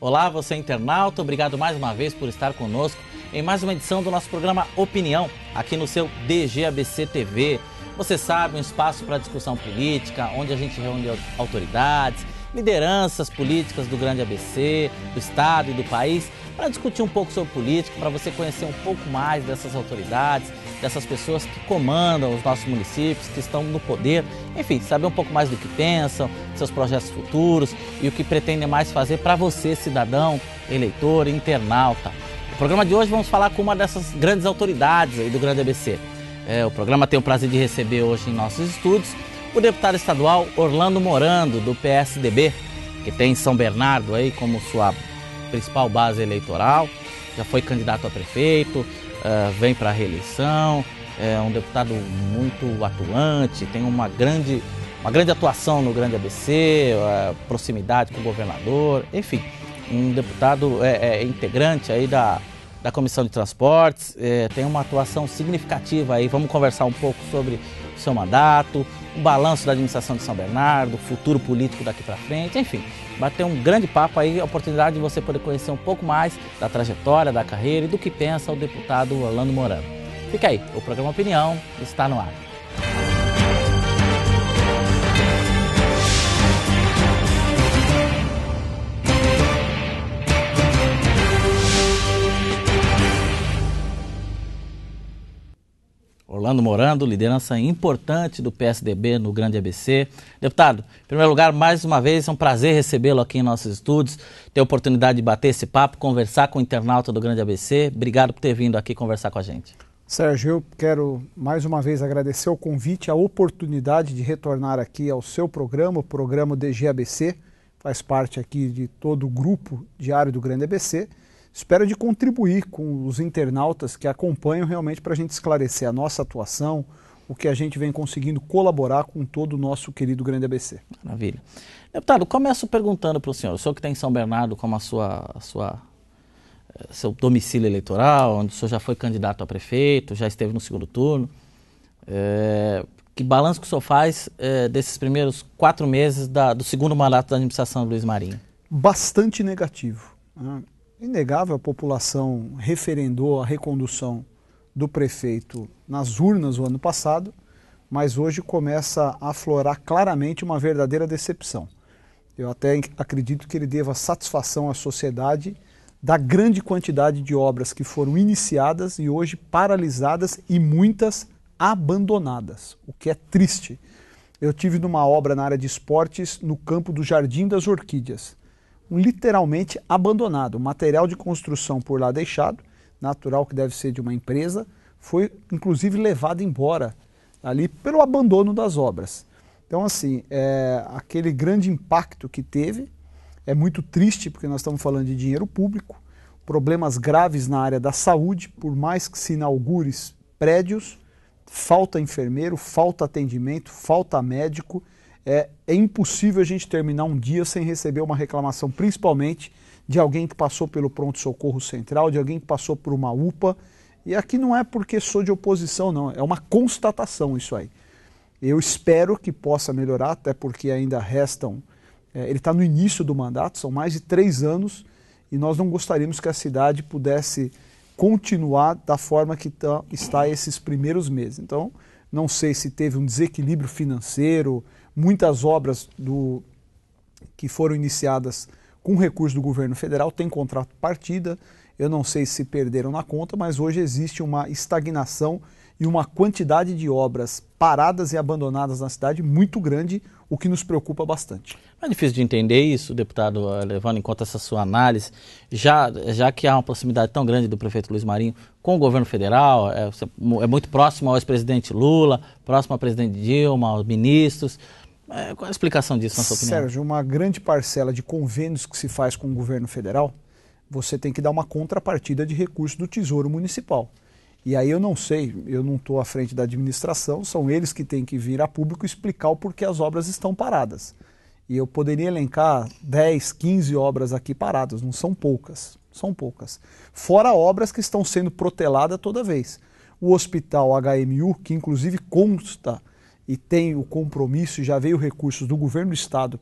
Olá, você é internauta, obrigado mais uma vez por estar conosco em mais uma edição do nosso programa Opinião, aqui no seu DGABC TV. Você sabe, um espaço para discussão política, onde a gente reúne autoridades, lideranças políticas do grande ABC, do estado e do país, para discutir um pouco sobre política, para você conhecer um pouco mais dessas autoridades, dessas pessoas que comandam os nossos municípios, que estão no poder, enfim, saber um pouco mais do que pensam, seus projetos futuros e o que pretendem mais fazer para você, cidadão, eleitor, internauta. No programa de hoje vamos falar com uma dessas grandes autoridades aí do Grande ABC. É, o programa tem o prazer de receber hoje em nossos estúdios o deputado estadual Orlando Morando, do PSDB, que tem São Bernardo aí como sua principal base eleitoral, já foi candidato a prefeito, ah, vem para a reeleição, é um deputado muito atuante, tem uma grande, uma grande atuação no Grande ABC, uh, ah, proximidade com o governador, enfim, um deputado é, é integrante aí da, da Comissão de Transportes, é, tem uma atuação significativa aí. Vamos conversar um pouco sobre seu mandato, o balanço da administração de São Bernardo, o futuro político daqui para frente, enfim. Bater um grande papo aí, a oportunidade de você poder conhecer um pouco mais da trajetória, da carreira e do que pensa o deputado Orlando Morano. Fica aí, o programa Opinião está no ar. Fernando Morando, liderança importante do PSDB no Grande ABC. Deputado, em primeiro lugar, mais uma vez, é um prazer recebê-lo aqui em nossos estúdios, ter a oportunidade de bater esse papo, conversar com o internauta do Grande ABC. Obrigado por ter vindo aqui conversar com a gente. Sérgio, eu quero mais uma vez agradecer o convite, a oportunidade de retornar aqui ao seu programa, o programa DGABC, faz parte aqui de todo o grupo diário do Grande ABC. Espero de contribuir com os internautas que acompanham realmente para a gente esclarecer a nossa atuação, o que a gente vem conseguindo colaborar com todo o nosso querido Grande ABC. Maravilha. Deputado, começo perguntando para o senhor, o senhor que tem tá em São Bernardo como a sua, a sua, eh, seu domicílio eleitoral, onde o senhor já foi candidato a prefeito, já esteve no segundo turno, é, que balanço que o senhor faz é, desses primeiros quatro meses da, do segundo mandato da administração do Luiz Marinho? Bastante negativo. Né? Inegável, a população referendou a recondução do prefeito nas urnas o ano passado, mas hoje começa a aflorar claramente uma verdadeira decepção. Eu até acredito que ele deva satisfação à sociedade da grande quantidade de obras que foram iniciadas e hoje paralisadas e muitas abandonadas, o que é triste. Eu tive numa obra na área de esportes no campo do Jardim das Orquídeas literalmente abandonado. O material de construção por lá deixado, natural que deve ser de uma empresa, foi inclusive levado embora ali pelo abandono das obras. Então, assim, é, aquele grande impacto que teve é muito triste, porque nós estamos falando de dinheiro público, problemas graves na área da saúde, por mais que se inaugures prédios, falta enfermeiro, falta atendimento, falta médico, é, é impossível a gente terminar um dia sem receber uma reclamação, principalmente de alguém que passou pelo pronto-socorro central, de alguém que passou por uma UPA. E aqui não é porque sou de oposição, não, é uma constatação isso aí. Eu espero que possa melhorar, até porque ainda restam. É, ele está no início do mandato, são mais de três anos, e nós não gostaríamos que a cidade pudesse continuar da forma que tá, está esses primeiros meses. Então, não sei se teve um desequilíbrio financeiro, Muitas obras do, que foram iniciadas com recurso do governo federal têm contrato partida. Eu não sei se perderam na conta, mas hoje existe uma estagnação e uma quantidade de obras paradas e abandonadas na cidade muito grande, o que nos preocupa bastante. É difícil de entender isso, deputado, eh, levando em conta essa sua análise, já, já que há uma proximidade tão grande do prefeito Luiz Marinho com o governo federal, eh, é, é muito próximo ao ex-presidente Lula, próximo ao presidente Dilma, aos ministros. É, qual é a explicação disso, na sua opinião? Sérgio, uma grande parcela de convênios que se faz com o governo federal, você tem que dar uma contrapartida de recursos do Tesouro Municipal. E aí eu não sei, eu não estou à frente da administração, são eles que têm que vir a público explicar o porquê as obras estão paradas. E eu poderia elencar 10, 15 obras aqui paradas, não são poucas, são poucas. Fora obras que estão sendo proteladas toda vez. O hospital HMU, que inclusive consta e tem o compromisso, já veio recursos do governo do estado,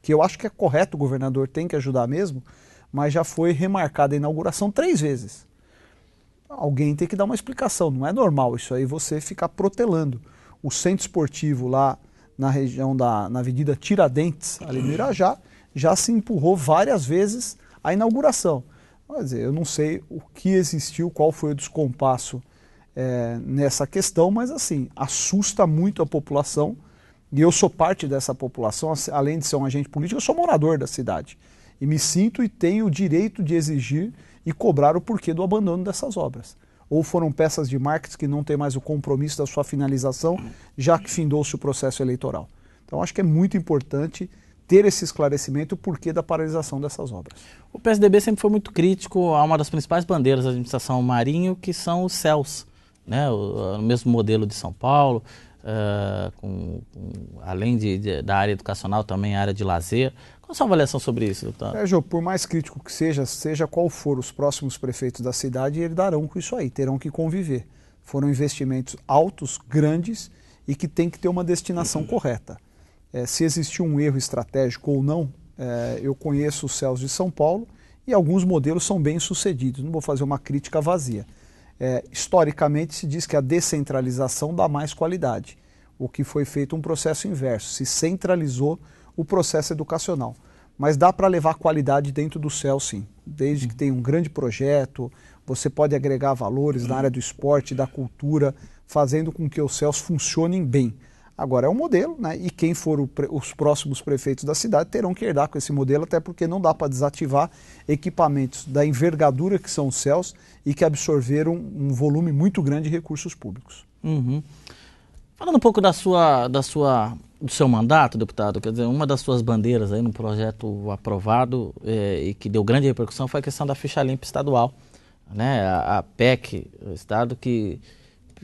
que eu acho que é correto, o governador tem que ajudar mesmo, mas já foi remarcada a inauguração três vezes. Alguém tem que dar uma explicação, não é normal isso aí você ficar protelando. O centro esportivo lá na região da na Avenida Tiradentes, ali no Irajá, já se empurrou várias vezes a inauguração. Quer dizer, eu não sei o que existiu, qual foi o descompasso é, nessa questão, mas assim, assusta muito a população e eu sou parte dessa população, além de ser um agente político, eu sou morador da cidade e me sinto e tenho o direito de exigir e cobrar o porquê do abandono dessas obras. Ou foram peças de marketing que não têm mais o compromisso da sua finalização, já que findou-se o processo eleitoral. Então acho que é muito importante ter esse esclarecimento o porquê da paralisação dessas obras. O PSDB sempre foi muito crítico a uma das principais bandeiras da administração Marinho, que são os céus né, o, o mesmo modelo de São Paulo, uh, com, com, além de, de, da área educacional, também a área de lazer. Qual a sua avaliação sobre isso, doutor? É, Jô, por mais crítico que seja, seja qual for os próximos prefeitos da cidade, eles darão com isso aí, terão que conviver. Foram investimentos altos, grandes e que tem que ter uma destinação uhum. correta. É, se existiu um erro estratégico ou não, é, eu conheço os céus de São Paulo e alguns modelos são bem sucedidos. Não vou fazer uma crítica vazia é, historicamente se diz que a descentralização dá mais qualidade, o que foi feito um processo inverso, se centralizou o processo educacional. Mas dá para levar qualidade dentro do céu, sim, desde que uhum. tenha um grande projeto, você pode agregar valores na área do esporte, da cultura, fazendo com que os céus funcionem bem. Agora é um modelo, né? E quem for pre... os próximos prefeitos da cidade terão que herdar com esse modelo, até porque não dá para desativar equipamentos da envergadura que são os céus e que absorveram um volume muito grande de recursos públicos. Uhum. Falando um pouco da sua, da sua, do seu mandato, deputado, quer dizer, uma das suas bandeiras aí no projeto aprovado é, e que deu grande repercussão foi a questão da ficha limpa estadual, né? A, a PEC, o estado que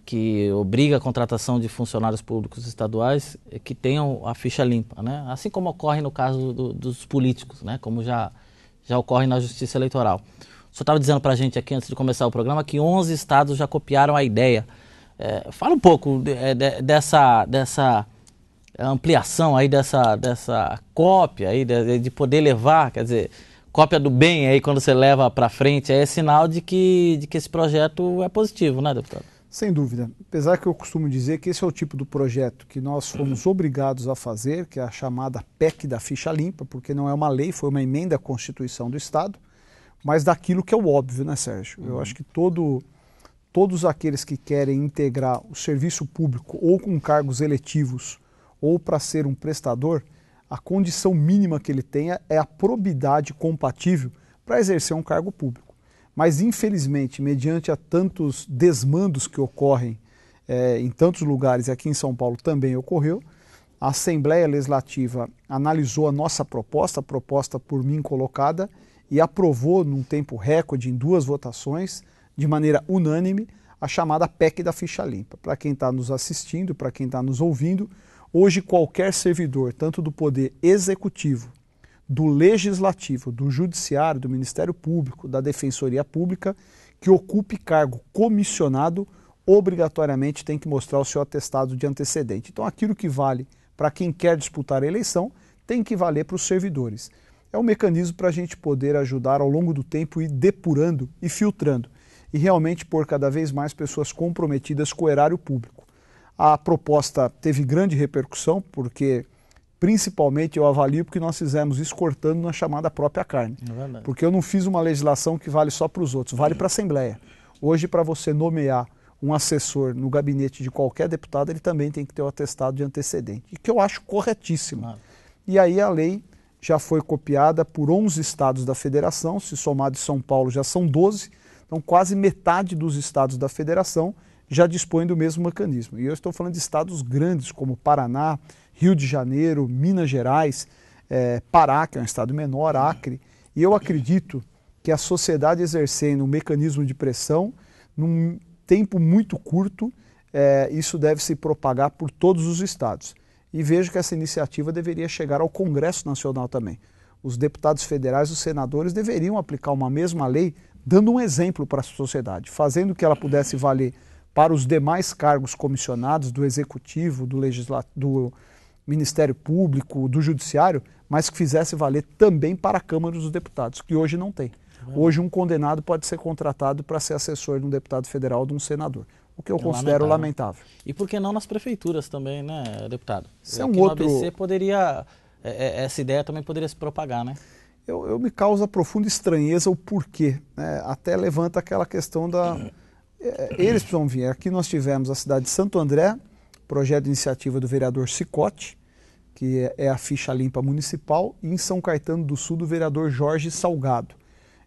que obriga a contratação de funcionários públicos estaduais eh, que tenham a ficha limpa, né? assim como ocorre no caso do, dos políticos, né? como já, já ocorre na justiça eleitoral. O senhor estava dizendo para a gente aqui antes de começar o programa que 11 estados já copiaram a ideia. É, fala um pouco de, eh, de, dessa, dessa ampliação aí, dessa, dessa cópia aí, de, de poder levar, quer dizer, cópia do bem aí quando você leva para frente, é sinal de que, de que esse projeto é positivo, né, deputado? Sem dúvida. Apesar que eu costumo dizer que esse é o tipo do projeto que nós fomos uhum. obrigados a fazer, que é a chamada PEC da ficha limpa, porque não é uma lei, foi uma emenda à Constituição do Estado, mas daquilo que é o óbvio, né, Sérgio? Eu uhum. acho que todo, todos aqueles que querem integrar o serviço público ou com cargos eletivos ou para ser um prestador, a condição mínima que ele tenha é a probidade compatível para exercer um cargo público. Mas, infelizmente, mediante a tantos desmandos que ocorrem é, em tantos lugares, aqui em São Paulo também ocorreu, a Assembleia Legislativa analisou a nossa proposta, a proposta por mim colocada, e aprovou num tempo recorde, em duas votações, de maneira unânime, a chamada PEC da ficha limpa. Para quem está nos assistindo, para quem está nos ouvindo, hoje qualquer servidor, tanto do Poder Executivo do Legislativo, do Judiciário, do Ministério Público, da Defensoria Pública, que ocupe cargo comissionado, obrigatoriamente tem que mostrar o seu atestado de antecedente. Então, aquilo que vale para quem quer disputar a eleição tem que valer para os servidores. É um mecanismo para a gente poder ajudar ao longo do tempo e depurando e filtrando e realmente pôr cada vez mais pessoas comprometidas com o erário público. A proposta teve grande repercussão porque principalmente eu avalio porque nós fizemos isso cortando na chamada própria carne. É porque eu não fiz uma legislação que vale só para os outros, vale para a Assembleia. Hoje, para você nomear um assessor no gabinete de qualquer deputado, ele também tem que ter o um atestado de antecedente, que eu acho corretíssimo. E aí a lei já foi copiada por 11 estados da federação, se somar de São Paulo já são 12, então quase metade dos estados da federação já dispõem do mesmo mecanismo. E eu estou falando de estados grandes como Paraná, Rio de Janeiro, Minas Gerais, é, Pará, que é um estado menor, Acre. E eu acredito que a sociedade exercendo um mecanismo de pressão, num tempo muito curto, é, isso deve se propagar por todos os estados. E vejo que essa iniciativa deveria chegar ao Congresso Nacional também. Os deputados federais, os senadores deveriam aplicar uma mesma lei, dando um exemplo para a sociedade, fazendo que ela pudesse valer para os demais cargos comissionados do Executivo, do, legisla... do Ministério Público, do Judiciário, mas que fizesse valer também para a Câmara dos Deputados, que hoje não tem. Uhum. Hoje um condenado pode ser contratado para ser assessor de um deputado federal ou de um senador, o que eu é considero lamentável. lamentável. E por que não nas prefeituras também, né, deputado? Se é um outro... ABC poderia, é, é, essa ideia também poderia se propagar, né? Eu, eu me causa profunda estranheza o porquê, né? até levanta aquela questão da... É, eles precisam vir. Aqui nós tivemos a cidade de Santo André, projeto de iniciativa do vereador Cicote, que é, é a ficha limpa municipal, e em São Caetano do Sul, do vereador Jorge Salgado.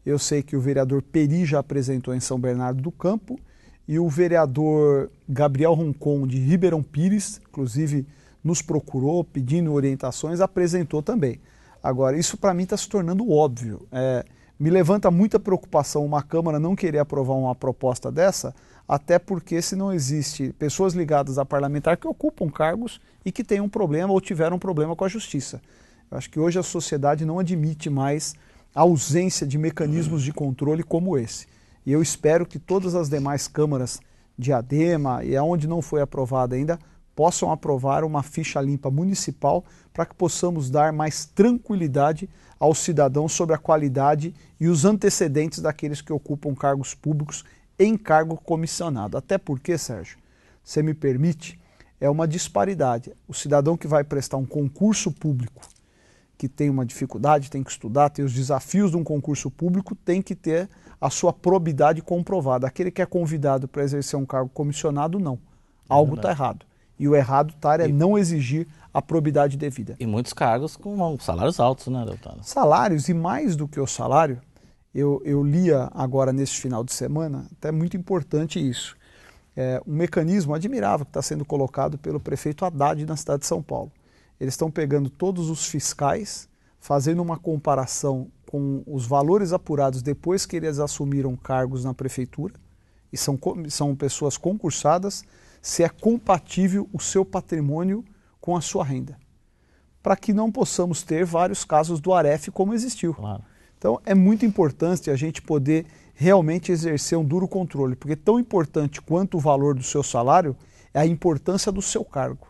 Eu sei que o vereador Peri já apresentou em São Bernardo do Campo e o vereador Gabriel Roncon, de Ribeirão Pires, inclusive nos procurou pedindo orientações, apresentou também. Agora, isso para mim está se tornando óbvio. É, me levanta muita preocupação uma Câmara não querer aprovar uma proposta dessa, até porque se não existe pessoas ligadas a parlamentar que ocupam cargos e que têm um problema ou tiveram um problema com a justiça. Eu acho que hoje a sociedade não admite mais a ausência de mecanismos de controle como esse. E eu espero que todas as demais câmaras de ADEMA e aonde não foi aprovada ainda possam aprovar uma ficha limpa municipal para que possamos dar mais tranquilidade ao cidadão sobre a qualidade e os antecedentes daqueles que ocupam cargos públicos em cargo comissionado. Até porque, Sérgio, você me permite, é uma disparidade. O cidadão que vai prestar um concurso público, que tem uma dificuldade, tem que estudar, tem os desafios de um concurso público, tem que ter a sua probidade comprovada. Aquele que é convidado para exercer um cargo comissionado, não. Algo está errado. E o errado, Tara, tá, é não exigir a probidade devida. E muitos cargos com salários altos, né, deputado? Salários, e mais do que o salário, eu, eu lia agora neste final de semana, até muito importante isso, é, um mecanismo admirável que está sendo colocado pelo prefeito Haddad na cidade de São Paulo. Eles estão pegando todos os fiscais, fazendo uma comparação com os valores apurados depois que eles assumiram cargos na prefeitura, e são, são pessoas concursadas, se é compatível o seu patrimônio com a sua renda, para que não possamos ter vários casos do Aref como existiu. Claro. Então é muito importante a gente poder realmente exercer um duro controle, porque tão importante quanto o valor do seu salário é a importância do seu cargo,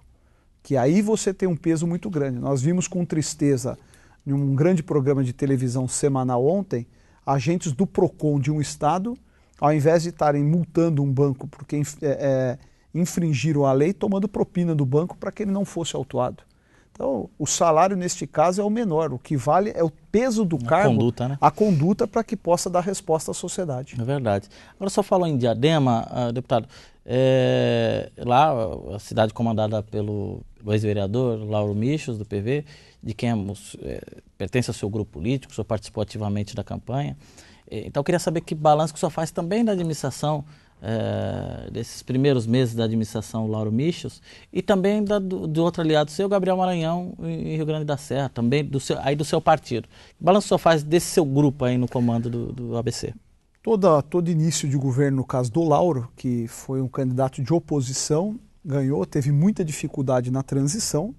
que aí você tem um peso muito grande. Nós vimos com tristeza em um grande programa de televisão semanal ontem, agentes do PROCON de um estado, ao invés de estarem multando um banco por quem é, é, infringiram a lei tomando propina do banco para que ele não fosse autuado. Então, o salário neste caso é o menor. O que vale é o peso do a cargo, conduta, né? a conduta para que possa dar resposta à sociedade. É verdade. Agora, só falou em Diadema, ah, deputado, é, lá a cidade comandada pelo ex-vereador Lauro Michos, do PV, de quem é, é, pertence ao seu grupo político, o senhor participou ativamente da campanha. É, então, eu queria saber que balanço que o senhor faz também da administração é, desses primeiros meses da administração Lauro Michels e também da, do, do, outro aliado seu, Gabriel Maranhão, em, Rio Grande da Serra, também do seu, aí do seu partido. Que balanço só faz desse seu grupo aí no comando do, do ABC? Toda, todo início de governo, no caso do Lauro, que foi um candidato de oposição, ganhou, teve muita dificuldade na transição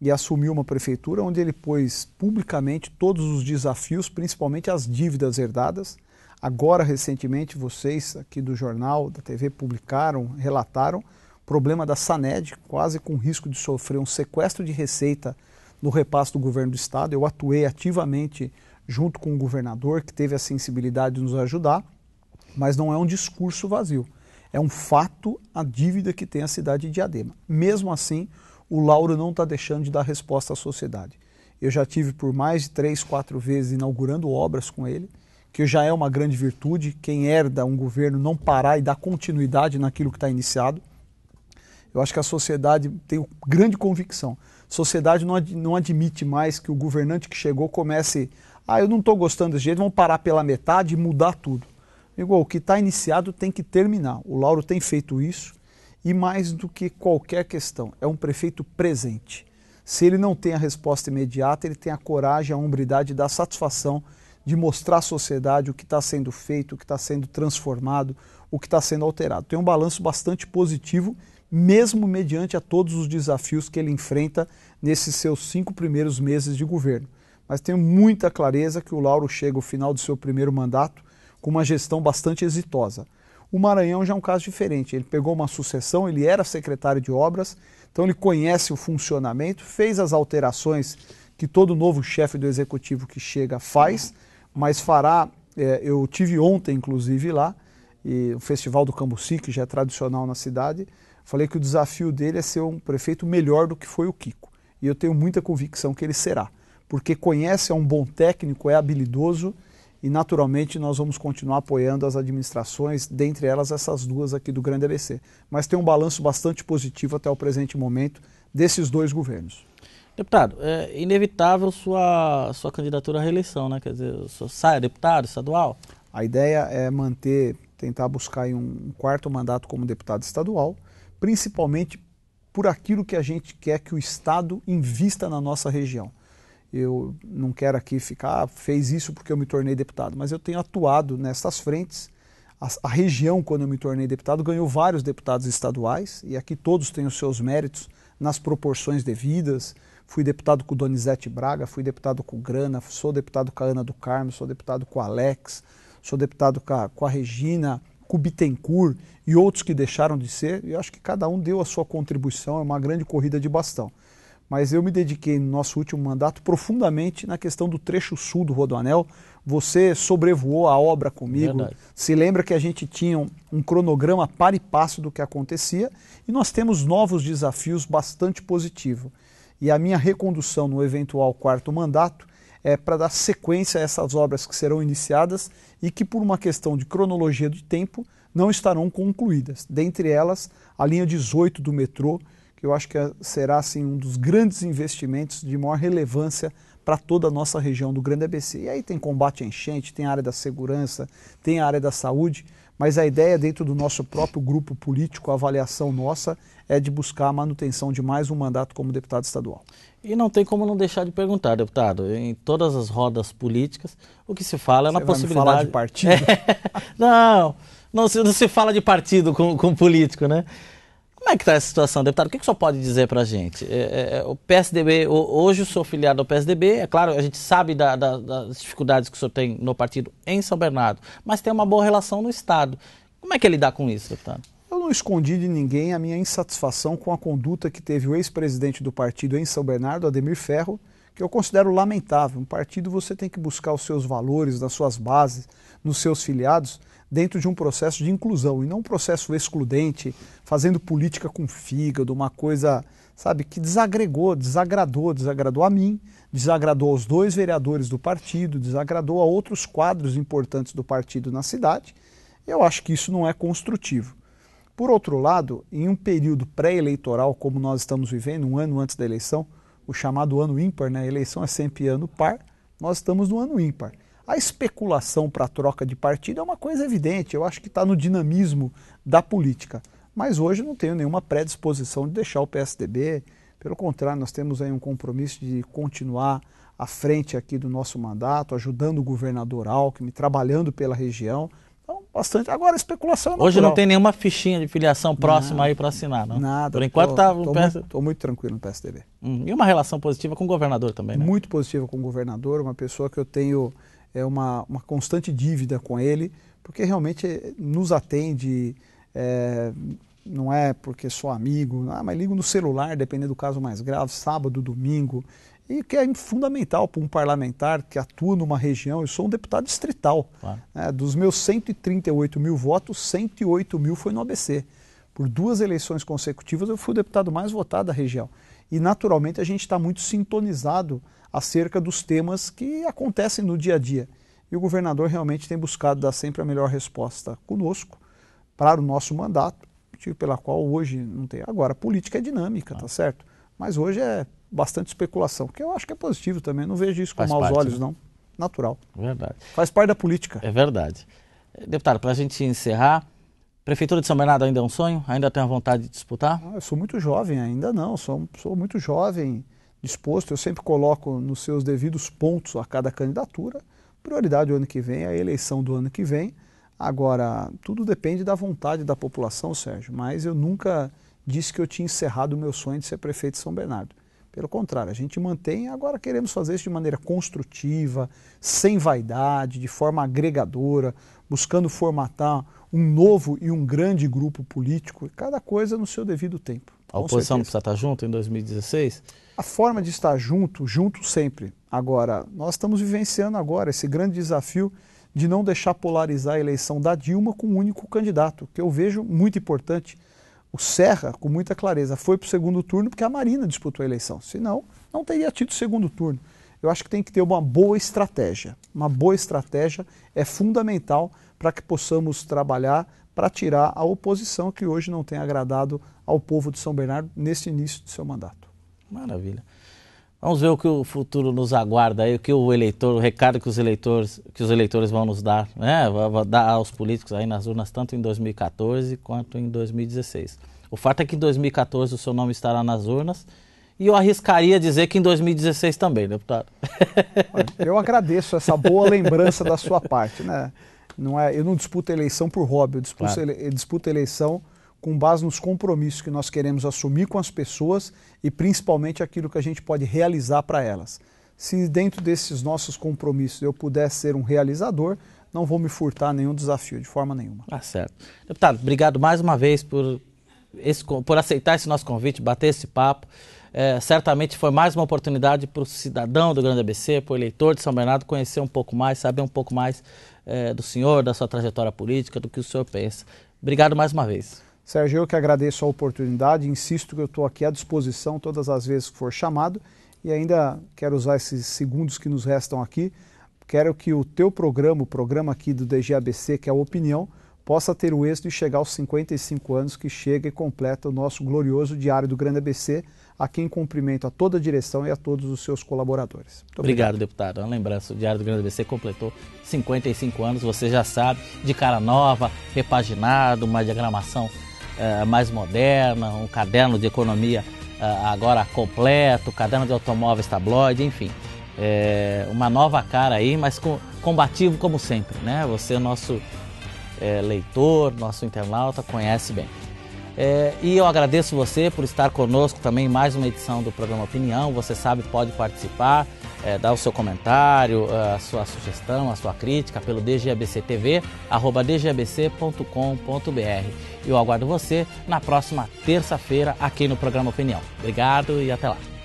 e assumiu uma prefeitura onde ele pôs publicamente todos os desafios, principalmente as dívidas herdadas Agora, recentemente, vocês aqui do jornal, da TV, publicaram, relataram problema da Saned, quase com risco de sofrer um sequestro de receita no repasse do governo do estado. Eu atuei ativamente junto com o governador, que teve a sensibilidade de nos ajudar, mas não é um discurso vazio. É um fato a dívida que tem a cidade de Diadema. Mesmo assim, o Lauro não está deixando de dar resposta à sociedade. Eu já tive por mais de três, quatro vezes inaugurando obras com ele que já é uma grande virtude, quem herda um governo não parar e dar continuidade naquilo que está iniciado. Eu acho que a sociedade, tem grande convicção, a sociedade não, ad, não admite mais que o governante que chegou comece, ah, eu não estou gostando desse jeito, vamos parar pela metade e mudar tudo. Igual, o que está iniciado tem que terminar. O Lauro tem feito isso e mais do que qualquer questão, é um prefeito presente. Se ele não tem a resposta imediata, ele tem a coragem, a hombridade da satisfação de mostrar à sociedade o que está sendo feito, o que está sendo transformado, o que está sendo alterado. Tem um balanço bastante positivo, mesmo mediante a todos os desafios que ele enfrenta nesses seus cinco primeiros meses de governo. Mas tenho muita clareza que o Lauro chega ao final do seu primeiro mandato com uma gestão bastante exitosa. O Maranhão já é um caso diferente. Ele pegou uma sucessão, ele era secretário de obras, então ele conhece o funcionamento, fez as alterações que todo novo chefe do executivo que chega faz mas fará, é, eu tive ontem inclusive lá, e o Festival do Cambuci, que já é tradicional na cidade, falei que o desafio dele é ser um prefeito melhor do que foi o Kiko. E eu tenho muita convicção que ele será, porque conhece, é um bom técnico, é habilidoso e naturalmente nós vamos continuar apoiando as administrações, dentre elas essas duas aqui do Grande ABC. Mas tem um balanço bastante positivo até o presente momento desses dois governos. Deputado, é inevitável sua, sua candidatura à reeleição, né? Quer dizer, o senhor sai deputado estadual? A ideia é manter, tentar buscar um quarto mandato como deputado estadual, principalmente por aquilo que a gente quer que o Estado invista na nossa região. Eu não quero aqui ficar, ah, fez isso porque eu me tornei deputado, mas eu tenho atuado nessas frentes. A, a região, quando eu me tornei deputado, ganhou vários deputados estaduais, e aqui todos têm os seus méritos nas proporções devidas, fui deputado com o Donizete Braga, fui deputado com o Grana, sou deputado com a Ana do Carmo, sou deputado com o Alex, sou deputado com a, com a Regina, com o Bittencourt e outros que deixaram de ser. E eu acho que cada um deu a sua contribuição, é uma grande corrida de bastão. Mas eu me dediquei no nosso último mandato profundamente na questão do trecho sul do Rodoanel. Você sobrevoou a obra comigo. Verdade. Se lembra que a gente tinha um, um cronograma par e passo do que acontecia e nós temos novos desafios bastante positivos. E a minha recondução no eventual quarto mandato é para dar sequência a essas obras que serão iniciadas e que, por uma questão de cronologia de tempo, não estarão concluídas. Dentre elas, a linha 18 do metrô, que eu acho que é, será assim, um dos grandes investimentos de maior relevância para toda a nossa região do Grande ABC. E aí tem combate à enchente, tem a área da segurança, tem a área da saúde mas a ideia dentro do nosso próprio grupo político, a avaliação nossa, é de buscar a manutenção de mais um mandato como deputado estadual. E não tem como não deixar de perguntar, deputado, em todas as rodas políticas, o que se fala é Você na possibilidade... falar de partido? É... Não, não se, não se fala de partido com, com político, né? Como é que está essa situação, deputado? O que, que o senhor pode dizer para a gente? É, é, é o PSDB, hoje o senhor filiado ao PSDB, é claro, a gente sabe da, da, das dificuldades que o senhor tem no partido em São Bernardo, mas tem uma boa relação no Estado. Como é que ele é dá com isso, deputado? Eu não escondi de ninguém a minha insatisfação com a conduta que teve o ex-presidente do partido em São Bernardo, Ademir Ferro, que eu considero lamentável. Um partido você tem que buscar os seus valores, nas suas bases, nos seus filiados dentro de um processo de inclusão e não um processo excludente, fazendo política com fígado, uma coisa, sabe, que desagregou, desagradou, desagradou a mim, desagradou aos dois vereadores do partido, desagradou a outros quadros importantes do partido na cidade. Eu acho que isso não é construtivo. Por outro lado, em um período pré-eleitoral como nós estamos vivendo, um ano antes da eleição, o chamado ano ímpar, né? A eleição é sempre ano par, nós estamos no ano ímpar. A especulação para troca de partido é uma coisa evidente, eu acho que está no dinamismo da política. Mas hoje não tenho nenhuma predisposição de deixar o PSDB, pelo contrário, nós temos aí um compromisso de continuar à frente aqui do nosso mandato, ajudando o governador Alckmin, trabalhando pela região. Então, bastante. Agora, especulação é Hoje não tem nenhuma fichinha de filiação próxima aí para assinar, não? Nada. Por enquanto está... Estou muito, muito, tranquilo no PSDB. Hum, e uma relação positiva com o governador também, né? Muito positiva com o governador, uma pessoa que eu tenho é uma, uma constante dívida com ele, porque realmente eh, nos atende, é, não é porque sou amigo, ah, mas ligo no celular, dependendo do caso mais grave, sábado, domingo, e que é fundamental para um parlamentar que atua numa região. Eu sou um deputado distrital. Claro. Né, dos meus 138 mil votos, 108 mil foi no ABC. Por duas eleições consecutivas, eu fui o deputado mais votado da região e naturalmente a gente está muito sintonizado acerca dos temas que acontecem no dia a dia. E o governador realmente tem buscado dar sempre a melhor resposta conosco para o nosso mandato, motivo pela qual hoje não tem. Agora, política é dinâmica, ah. tá certo? Mas hoje é bastante especulação, que eu acho que é positivo também. Não vejo isso com Faz maus parte, olhos, né? não. Natural. Verdade. Faz parte da política. É verdade. Deputado, para a gente encerrar, Prefeitura de São Bernardo ainda é um sonho? Ainda tem a vontade de disputar? Ah, eu sou muito jovem, ainda não. Sou, sou muito jovem, disposto. Eu sempre coloco nos seus devidos pontos a cada candidatura. Prioridade o ano que vem, a eleição do ano que vem. Agora, tudo depende da vontade da população, Sérgio. Mas eu nunca disse que eu tinha encerrado o meu sonho de ser prefeito de São Bernardo. Pelo contrário, a gente mantém, agora queremos fazer isso de maneira construtiva, sem vaidade, de forma agregadora, buscando formatar um novo e um grande grupo político, cada coisa no seu devido tempo. A oposição não precisa estar junto em 2016? A forma de estar junto, junto sempre. Agora, nós estamos vivenciando agora esse grande desafio de não deixar polarizar a eleição da Dilma com um único candidato, que eu vejo muito importante. O Serra, com muita clareza, foi para o segundo turno porque a Marina disputou a eleição. Senão, não teria tido segundo turno. Eu acho que tem que ter uma boa estratégia. Uma boa estratégia é fundamental para que possamos trabalhar para tirar a oposição que hoje não tem agradado ao povo de São Bernardo nesse início de seu mandato. Maravilha. Vamos ver o que o futuro nos aguarda aí, o que o eleitor, o recado que os eleitores, que os eleitores vão nos dar, né? Vão dar aos políticos aí nas urnas tanto em 2014 quanto em 2016. O fato é que em 2014 o seu nome estará nas urnas e eu arriscaria dizer que em 2016 também, né, deputado. Eu agradeço essa boa lembrança da sua parte, né? Não é, eu não disputo a eleição por hobby, eu disputo, claro. ele, eu disputo a eleição com base nos compromissos que nós queremos assumir com as pessoas e principalmente aquilo que a gente pode realizar para elas. Se dentro desses nossos compromissos eu puder ser um realizador, não vou me furtar nenhum desafio, de forma nenhuma. Tá ah, certo. Deputado, obrigado mais uma vez por, esse, por aceitar esse nosso convite, bater esse papo. É, certamente foi mais uma oportunidade para o cidadão do Grande ABC, para o eleitor de São Bernardo, conhecer um pouco mais, saber um pouco mais é, do senhor, da sua trajetória política, do que o senhor pensa. Obrigado mais uma vez. Sérgio, eu que agradeço a oportunidade, insisto que eu estou aqui à disposição todas as vezes que for chamado e ainda quero usar esses segundos que nos restam aqui. Quero que o teu programa, o programa aqui do DGABC, que é a Opinião, possa ter o êxito de chegar aos 55 anos que chega e completa o nosso glorioso Diário do Grande ABC, a quem cumprimento a toda a direção e a todos os seus colaboradores. obrigado, obrigado, deputado. Uma lembrança, o Diário do Grande ABC completou 55 anos, você já sabe, de cara nova, repaginado, uma diagramação eh, mais moderna, um caderno de economia eh, agora completo, caderno de automóveis tabloide, enfim. É, uma nova cara aí, mas com, combativo como sempre, né? Você é nosso é, leitor, nosso internauta, conhece bem. É, e eu agradeço você por estar conosco também em mais uma edição do programa Opinião. Você sabe, pode participar, é, dar o seu comentário, a sua sugestão, a sua crítica pelo dgbctv, Eu aguardo você na próxima terça-feira aqui no programa Opinião. Obrigado e até lá.